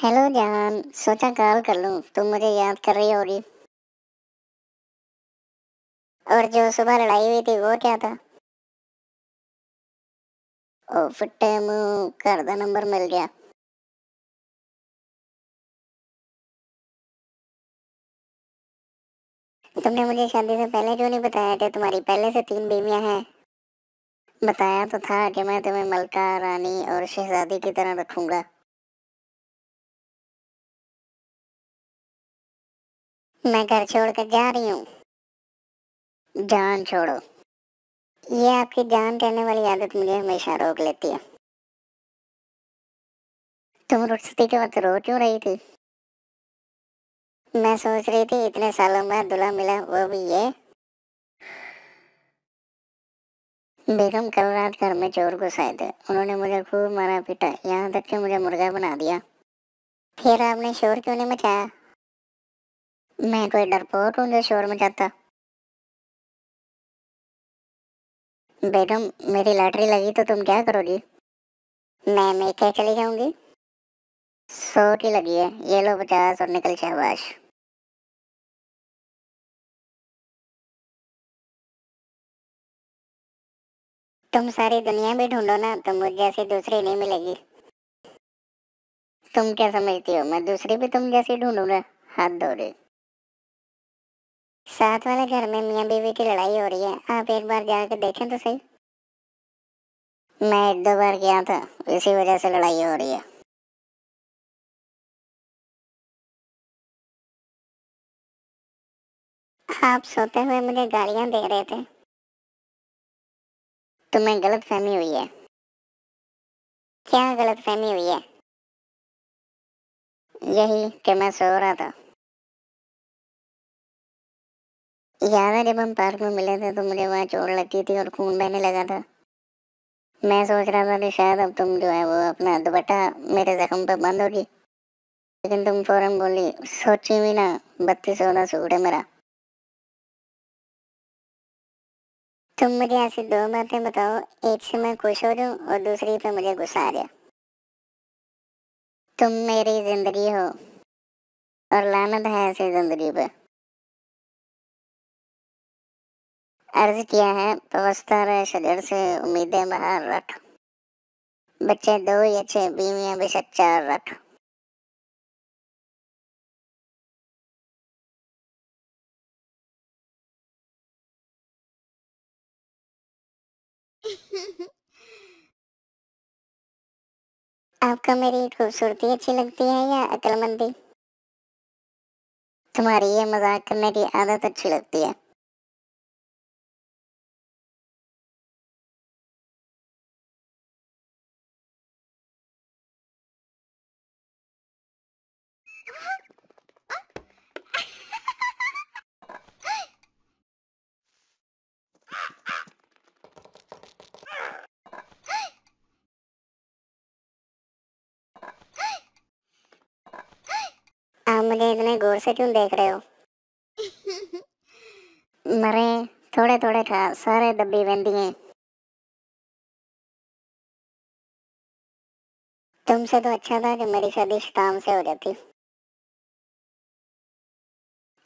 hello जान सोचा call कर लूँ तुम मुझे याद कर रही होगी और जो सुबह लड़ाई हुई थी वो क्या था ओ फिट्टे घर का नंबर मिल गया तुमने मुझे शादी से पहले क्यों नहीं बताया कि तुम्हारी पहले से तीन बीवियां हैं बताया तो था कि मैं तुम्हें मलका रानी और शहजादी की तरह रखूंगा मैं घर छोड़कर जा रही हूँ जान छोड़ो ये आपकी जान कहने वाली आदत मुझे हमेशा रोक लेती है तुम रुखसती के बाद रो क्यों रही थी मैं सोच रही थी इतने सालों बाद दूल्हा मिला वो भी ये बेगम कल रात घर में चोर घुसाए थे उन्होंने मुझे खूब मारा पीटा यहाँ तक कि मुझे मुर्गा बना दिया फिर आपने शोर क्यों नहीं मचाया मैं कोई डरपोक हूँ जो शोर मचाता बेगम मेरी लॉटरी लगी तो तुम क्या करोगी मैं मेके चली जाऊंगी सौ की लगी है ये लो पचास और निकल शाबाश तुम सारी दुनिया में ढूंढो ना तो मुझ जैसी दूसरी नहीं मिलेगी तुम क्या समझती हो मैं दूसरी भी तुम जैसी ढूंढूंगा हाथ धो रही साथ वाले घर में मियाँ बीवी की लड़ाई हो रही है आप एक बार जाकर देखें तो सही मैं एक दो बार गया था इसी वजह से लड़ाई हो रही है आप सोते हुए मुझे गालियां दे रहे थे तुम्हें तो गलत फहमी हुई है क्या गलत फहमी हुई है यही कि मैं सो रहा था याद है जब हम पार्क में मिले थे तो मुझे वहाँ चोट लगती थी और खून बहने लगा था मैं सोच रहा था कि शायद अब तुम जो है वो अपना दुपट्टा मेरे जख्म पर बंद होगी लेकिन तुम फौरन बोली सोची भी ना बत्तीस चौदह सूट है मेरा तुम मुझे ऐसी दो बातें बताओ एक से मैं खुश हो जाऊँ और दूसरी पे मुझे गुस्सा आ गया तुम मेरी ज़िंदगी हो और लानत है ऐसी ज़िंदगी पर अर्ज किया है वास्ता रहे शजर से उम्मीदें बाहर रख बच्चे दो या छह बीवियां भी सच्चा रख आपको मेरी खूबसूरती अच्छी लगती है या अक्लमंदी तुम्हारी ये मजाक करने की आदत अच्छी लगती है मुझे इतने गौर से क्यों देख रहे हो मरे थोड़े थोड़े खा सारे दबी बंदिए तुमसे तो अच्छा था कि मेरी शादी शाम से हो जाती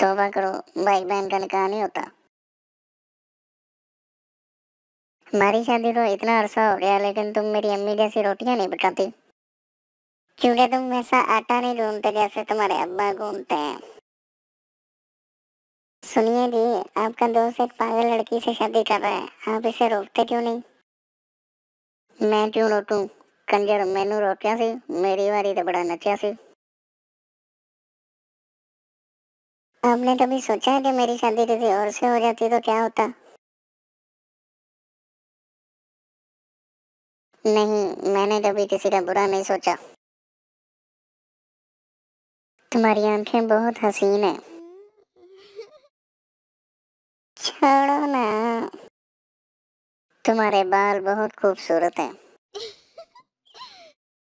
तोबा करो भाई बहन का निकाह नहीं होता मारी शादी तो इतना अरसा हो गया लेकिन तुम मेरी अम्मी जैसी रोटियां नहीं पकाती क्योंकि तुम वैसा आटा नहीं ढूंढते जैसे तुम्हारे अब्बा घूमते हैं सुनिए जी आपका दोस्त एक पागल लड़की से शादी कर रहा है आप इसे रोकते क्यों नहीं मैं क्यों रोकूं कंजर मैनू रोकिया सी मेरी बारी तो बड़ा नचिया सी आपने कभी सोचा है कि मेरी शादी किसी और से हो जाती तो क्या होता नहीं मैंने कभी किसी का बुरा नहीं सोचा तुम्हारी आंखें बहुत हसीन है छोड़ो ना तुम्हारे बाल बहुत खूबसूरत हैं